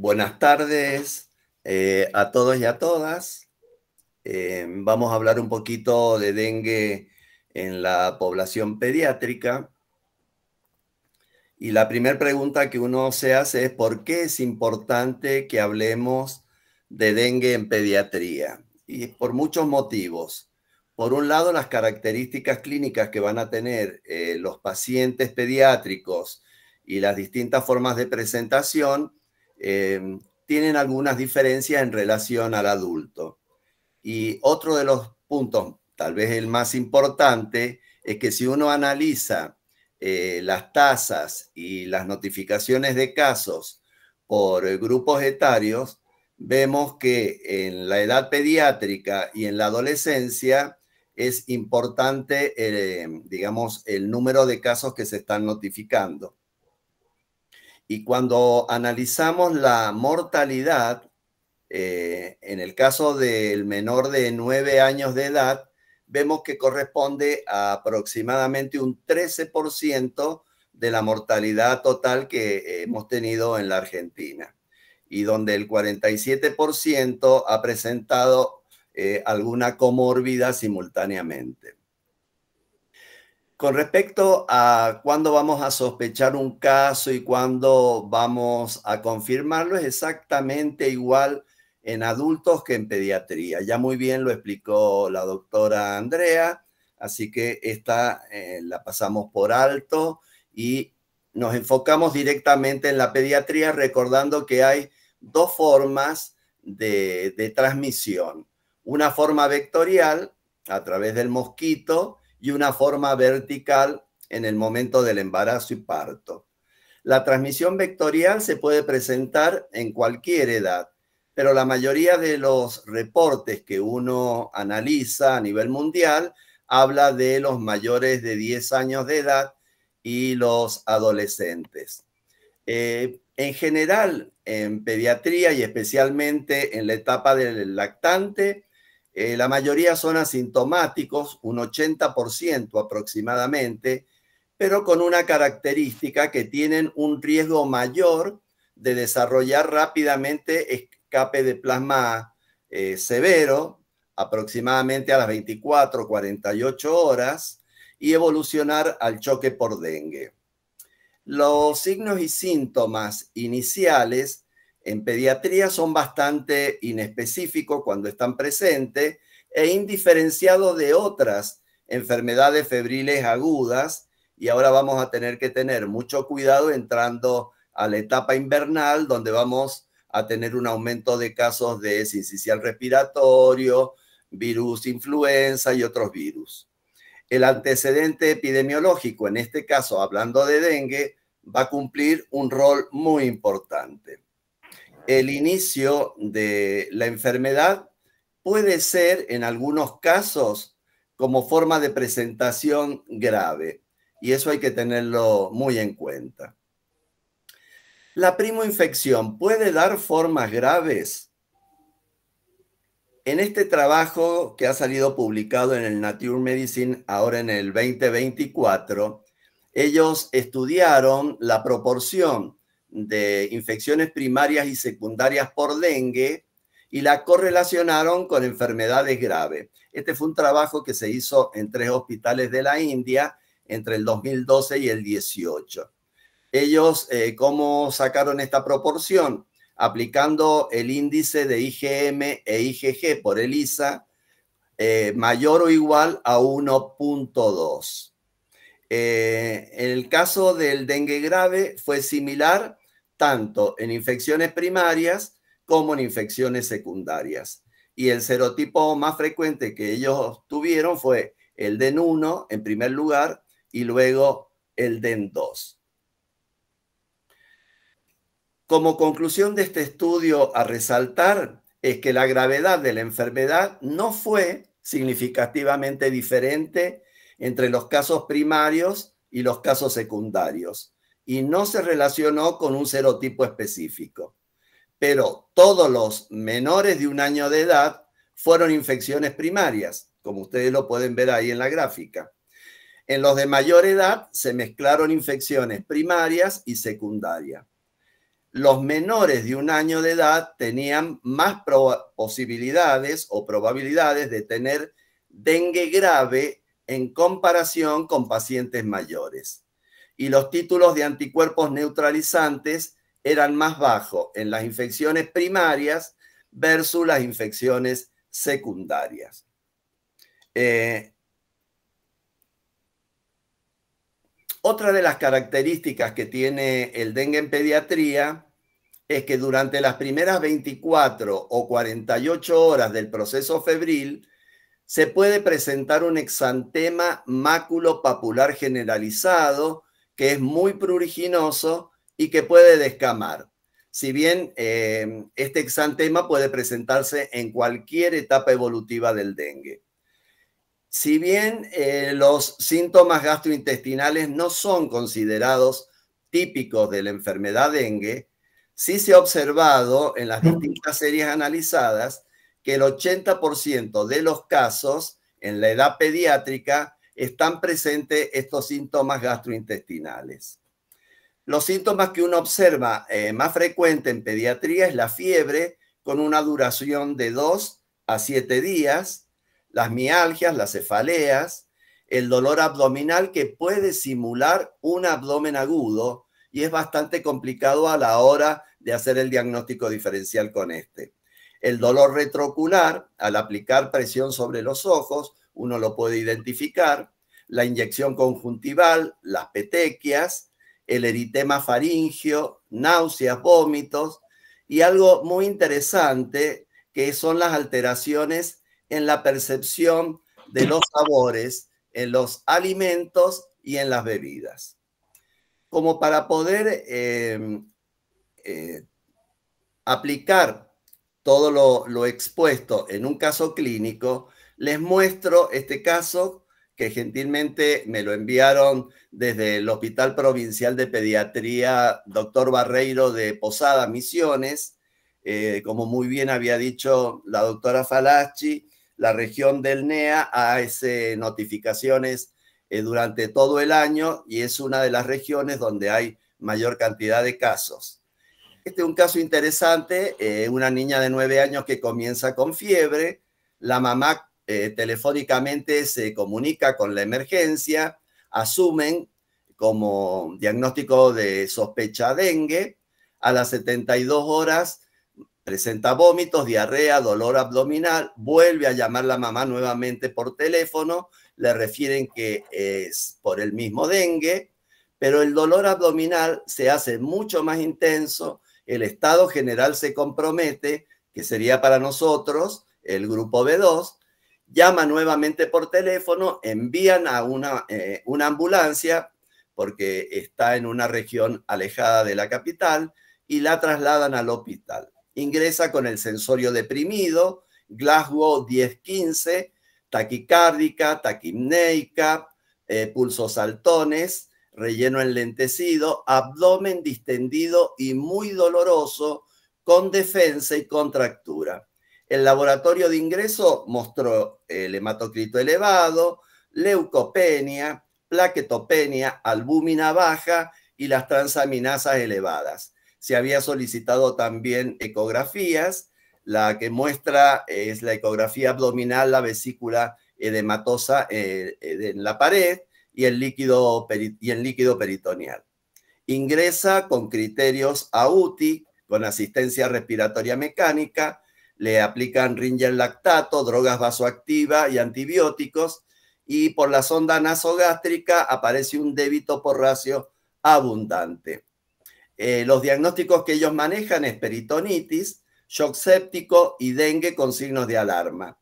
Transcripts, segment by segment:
Buenas tardes eh, a todos y a todas. Eh, vamos a hablar un poquito de dengue en la población pediátrica. Y la primera pregunta que uno se hace es por qué es importante que hablemos de dengue en pediatría. Y por muchos motivos. Por un lado, las características clínicas que van a tener eh, los pacientes pediátricos y las distintas formas de presentación eh, tienen algunas diferencias en relación al adulto. Y otro de los puntos, tal vez el más importante, es que si uno analiza eh, las tasas y las notificaciones de casos por eh, grupos etarios, vemos que en la edad pediátrica y en la adolescencia es importante, digamos, el número de casos que se están notificando. Y cuando analizamos la mortalidad, eh, en el caso del menor de 9 años de edad, vemos que corresponde a aproximadamente un 13% de la mortalidad total que eh, hemos tenido en la Argentina y donde el 47% ha presentado eh, alguna comórbida simultáneamente. Con respecto a cuándo vamos a sospechar un caso y cuándo vamos a confirmarlo, es exactamente igual en adultos que en pediatría. Ya muy bien lo explicó la doctora Andrea, así que esta eh, la pasamos por alto y nos enfocamos directamente en la pediatría, recordando que hay dos formas de transmisión. Una forma vectorial a través del mosquito, y una forma vertical en el momento del embarazo y parto. La transmisión vectorial se puede presentar en cualquier edad, pero la mayoría de los reportes que uno analiza a nivel mundial habla de los mayores de 10 años de edad y los adolescentes. Eh, en general, en pediatría y especialmente en la etapa del lactante, eh, la mayoría son asintomáticos, un 80% aproximadamente, pero con una característica que tienen un riesgo mayor de desarrollar rápidamente escape de plasma eh, severo, aproximadamente a las 24, 48 horas, y evolucionar al choque por dengue. Los signos y síntomas iniciales en pediatría son bastante inespecíficos cuando están presentes e indiferenciados de otras enfermedades febriles agudas y ahora vamos a tener que tener mucho cuidado entrando a la etapa invernal donde vamos a tener un aumento de casos de sincicial respiratorio, virus influenza y otros virus. El antecedente epidemiológico, en este caso hablando de dengue, va a cumplir un rol muy importante el inicio de la enfermedad puede ser en algunos casos como forma de presentación grave y eso hay que tenerlo muy en cuenta. La primoinfección puede dar formas graves. En este trabajo que ha salido publicado en el Nature Medicine ahora en el 2024, ellos estudiaron la proporción de infecciones primarias y secundarias por dengue y la correlacionaron con enfermedades graves. Este fue un trabajo que se hizo en tres hospitales de la India entre el 2012 y el 18. Ellos, eh, ¿cómo sacaron esta proporción? Aplicando el índice de IgM e IgG por ELISA eh, mayor o igual a 1.2. Eh, en el caso del dengue grave fue similar tanto en infecciones primarias como en infecciones secundarias. Y el serotipo más frecuente que ellos tuvieron fue el DEN 1 en primer lugar y luego el DEN 2. Como conclusión de este estudio a resaltar es que la gravedad de la enfermedad no fue significativamente diferente entre los casos primarios y los casos secundarios y no se relacionó con un serotipo específico. Pero todos los menores de un año de edad fueron infecciones primarias, como ustedes lo pueden ver ahí en la gráfica. En los de mayor edad se mezclaron infecciones primarias y secundarias. Los menores de un año de edad tenían más posibilidades o probabilidades de tener dengue grave en comparación con pacientes mayores. Y los títulos de anticuerpos neutralizantes eran más bajos en las infecciones primarias versus las infecciones secundarias. Eh, otra de las características que tiene el dengue en pediatría es que durante las primeras 24 o 48 horas del proceso febril, se puede presentar un exantema máculo-papular generalizado que es muy pruriginoso y que puede descamar. Si bien eh, este exantema puede presentarse en cualquier etapa evolutiva del dengue. Si bien eh, los síntomas gastrointestinales no son considerados típicos de la enfermedad dengue, sí se ha observado en las distintas series analizadas que el 80% de los casos en la edad pediátrica están presentes estos síntomas gastrointestinales. Los síntomas que uno observa eh, más frecuente en pediatría es la fiebre con una duración de 2 a 7 días, las mialgias, las cefaleas, el dolor abdominal que puede simular un abdomen agudo y es bastante complicado a la hora de hacer el diagnóstico diferencial con este. El dolor retroocular, al aplicar presión sobre los ojos, uno lo puede identificar. La inyección conjuntival, las petequias, el eritema faringio, náuseas, vómitos y algo muy interesante que son las alteraciones en la percepción de los sabores en los alimentos y en las bebidas. Como para poder em, eh, aplicar todo lo, expuesto en un caso clínico, les muestro este caso que gentilmente me lo enviaron desde el Hospital Provincial de Pediatría Doctor Barreiro de Posada, Misiones. Eh, como muy bien había dicho la doctora Falachi, la región del NEA hace notificaciones eh, durante todo el año y es una de las regiones donde hay mayor cantidad de casos. Este es un caso interesante, eh, una niña de nueve años que comienza con fiebre, la mamá eh, telefónicamente se comunica con la emergencia, asumen como diagnóstico de sospecha dengue, a las 72 horas presenta vómitos, diarrea, dolor abdominal, vuelve a llamar la mamá nuevamente por teléfono, le refieren que es por el mismo dengue, pero el dolor abdominal se hace mucho más intenso, el Estado General se compromete, que sería para nosotros el grupo B2, llama nuevamente por teléfono, envían a una, eh, una ambulancia porque está en una región alejada de la capital y la trasladan al hospital. Ingresa con el sensorio deprimido, Glasgow 1015, taquicárdica, taquimneica, pulsosaltones. Eh, pulsos saltones, relleno enlentecido, abdomen distendido y muy doloroso, con defensa y contractura. El laboratorio de ingreso mostró el hematocrito elevado, leucopenia, plaquetopenia, albúmina baja y las transaminasas elevadas. Se había solicitado también ecografías. La que muestra es la ecografía abdominal, la vesícula edematosa eh, eh, en la pared y el líquido, y el líquido peritoneal. Ingresa con criterios AUTI, con asistencia respiratoria mecánica, le aplican ringer lactato, drogas vasoactivas y antibióticos, y por la sonda nasogástrica aparece un débito por ratio abundante. Eh, los diagnósticos que ellos manejan es peritonitis, shock séptico y dengue con signos de alarma.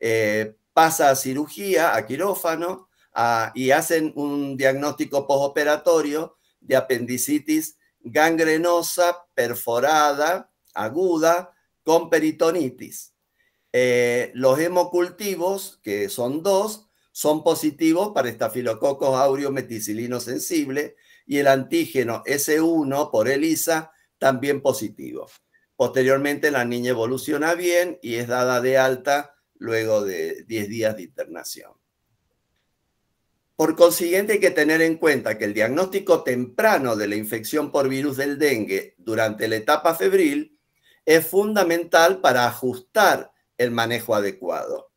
Eh, pasa a cirugía, a quirófano, Ah, y hacen un diagnóstico posoperatorio de apendicitis gangrenosa, perforada, aguda, con peritonitis. Eh, los hemocultivos, que son dos, son positivos para estafilococos aureo meticilino sensible y el antígeno S1 por ELISA también positivo. Posteriormente la niña evoluciona bien y es dada de alta luego de 10 días de internación. Por consiguiente, hay que tener en cuenta que el diagnóstico temprano de la infección por virus del dengue durante la etapa febril es fundamental para ajustar el manejo adecuado.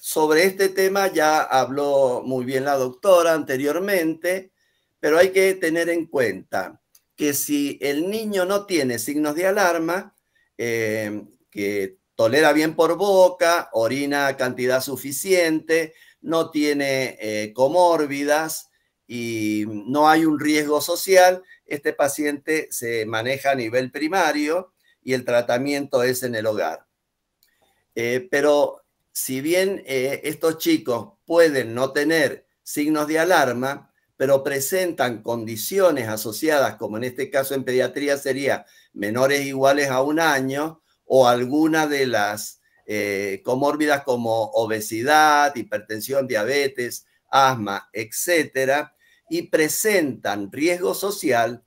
Sobre este tema ya habló muy bien la doctora anteriormente, pero hay que tener en cuenta que si el niño no tiene signos de alarma, eh, que tolera bien por boca, orina cantidad suficiente, no tiene eh, comórbidas y no hay un riesgo social, este paciente se maneja a nivel primario y el tratamiento es en el hogar. Eh, pero si bien eh, estos chicos pueden no tener signos de alarma, pero presentan condiciones asociadas, como en este caso en pediatría sería menores iguales a un año o alguna de las eh, comórbidas como obesidad, hipertensión, diabetes, asma, etcétera, y presentan riesgo social,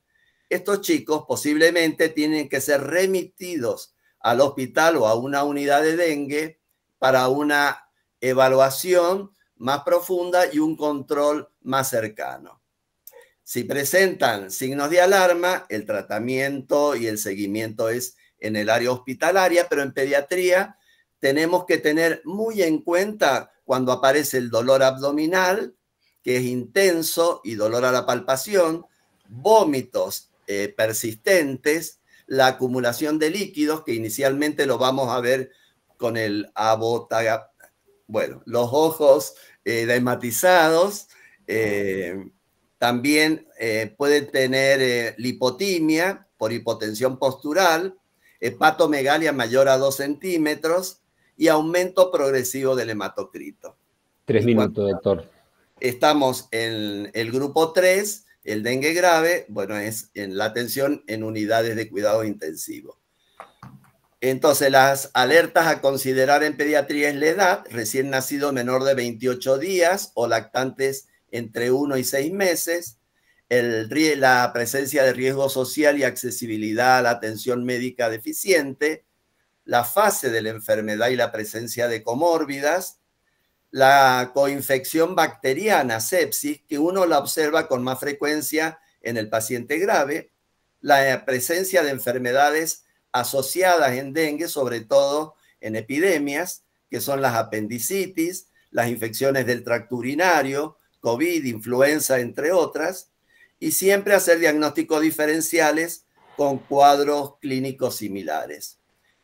estos chicos posiblemente tienen que ser remitidos al hospital o a una unidad de dengue para una evaluación más profunda y un control más cercano. Si presentan signos de alarma, el tratamiento y el seguimiento es en el área hospitalaria, pero en pediatría tenemos que tener muy en cuenta cuando aparece el dolor abdominal, que es intenso y dolor a la palpación, vómitos eh, persistentes, la acumulación de líquidos, que inicialmente lo vamos a ver con el abotaga, bueno, los ojos eh, eh también eh, puede tener lipotimia por hipotensión postural, hepatomegalia mayor a 2 centímetros, y aumento progresivo del hematocrito. Tres minutos, doctor. Estamos en el grupo 3, el dengue grave, bueno, es en la atención en unidades de cuidado intensivo. Entonces, las alertas a considerar en pediatría es la edad, recién nacido menor de 28 días o lactantes entre 1 y 6 meses, la presencia de riesgo social y accesibilidad a la atención médica deficiente, la fase de la enfermedad y la presencia de comórbidas, la coinfección bacteriana, sepsis, que uno la observa con más frecuencia en el paciente grave, la presencia de enfermedades asociadas en dengue, sobre todo en epidemias, que son las apendicitis, las infecciones del tracto urinario, COVID, influenza, entre otras, y siempre hacer diagnósticos diferenciales con cuadros clínicos similares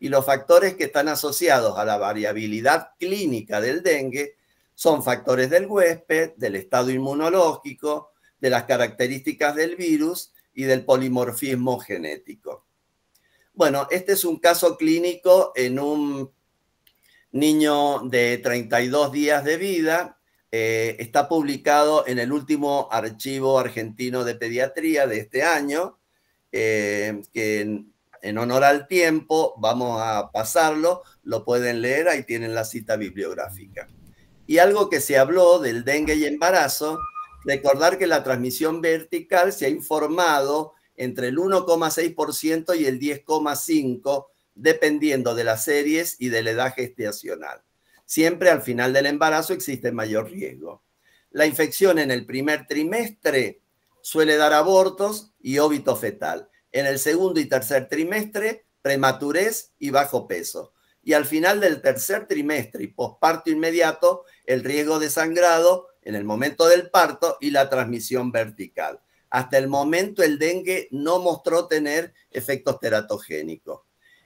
y los factores que están asociados a la variabilidad clínica del dengue son factores del huésped, del estado inmunológico, de las características del virus y del polimorfismo genético. Bueno, este es un caso clínico en un niño de 32 días de vida. Eh, está publicado en el último archivo argentino de pediatría de este año, eh, que en honor al tiempo, vamos a pasarlo, lo pueden leer, ahí tienen la cita bibliográfica. Y algo que se habló del dengue y embarazo, recordar que la transmisión vertical se ha informado entre el 1,6% y el 10,5%, dependiendo de las series y de la edad gestacional. Siempre al final del embarazo existe mayor riesgo. La infección en el primer trimestre suele dar abortos y óbito fetal en el segundo y tercer trimestre prematurez y bajo peso. Y al final del tercer trimestre y posparto inmediato, el riesgo de sangrado en el momento del parto y la transmisión vertical. Hasta el momento el dengue no mostró tener efectos teratogénicos.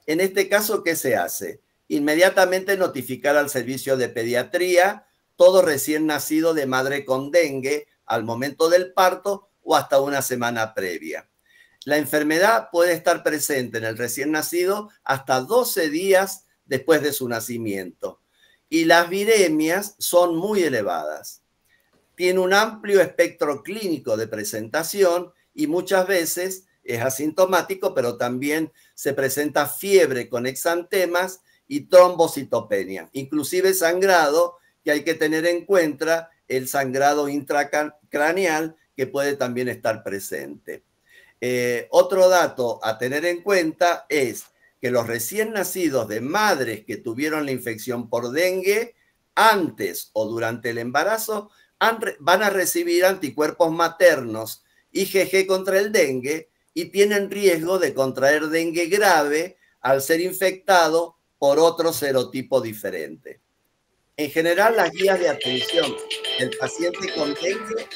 En este caso, ¿qué se hace? Inmediatamente notificar al servicio de pediatría todo recién nacido de madre con dengue al momento del parto o hasta una semana previa. La enfermedad puede estar presente en el recién nacido hasta 12 días después de su nacimiento y las viremias son muy elevadas. Tiene un amplio espectro clínico de presentación y muchas veces es asintomático, pero también se presenta fiebre con exantemas y trombocitopenia, inclusive sangrado, que hay que tener en cuenta el sangrado intracraneal que puede también estar presente. Eh, otro dato a tener en cuenta es que los recién nacidos de madres que tuvieron la infección por dengue antes o durante el embarazo van a recibir anticuerpos maternos IgG contra el dengue y tienen riesgo de contraer dengue grave al ser infectado por otro serotipo diferente. En general, las guías de atención del paciente con dengue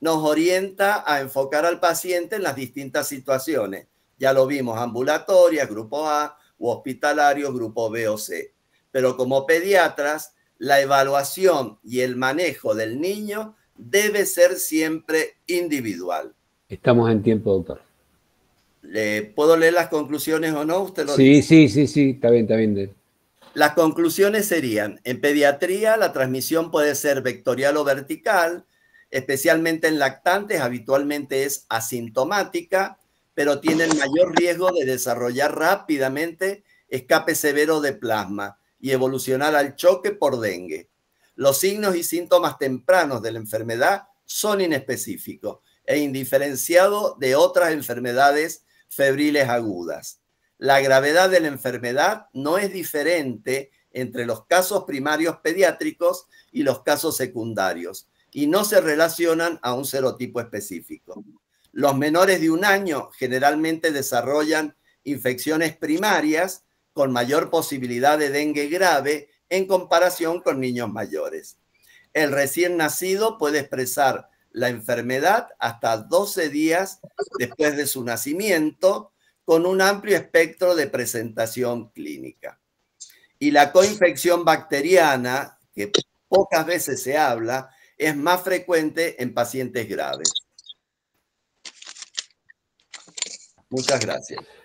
nos orienta a enfocar al paciente en las distintas situaciones. Ya lo vimos, ambulatorias, grupo A u hospitalario, grupo B o C. Pero como pediatras, la evaluación y el manejo del niño debe ser siempre individual. Estamos en tiempo, doctor. ¿Le ¿Puedo leer las conclusiones o no? ¿Usted sí, sí, sí, sí, está bien, está bien. Las conclusiones serían, en pediatría la transmisión puede ser vectorial o vertical, especialmente en lactantes, habitualmente es asintomática, pero tienen mayor riesgo de desarrollar rápidamente escape severo de plasma y evolucionar al choque por dengue. Los signos y síntomas tempranos de la enfermedad son inespecíficos e indiferenciados de otras enfermedades febriles agudas. La gravedad de la enfermedad no es diferente entre los casos primarios pediátricos y los casos secundarios y no se relacionan a un serotipo específico. Los menores de un año generalmente desarrollan infecciones primarias con mayor posibilidad de dengue grave en comparación con niños mayores. El recién nacido puede expresar la enfermedad hasta 12 días después de su nacimiento con un amplio espectro de presentación clínica. Y la coinfección bacteriana, que pocas veces se habla, es más frecuente en pacientes graves. Muchas gracias.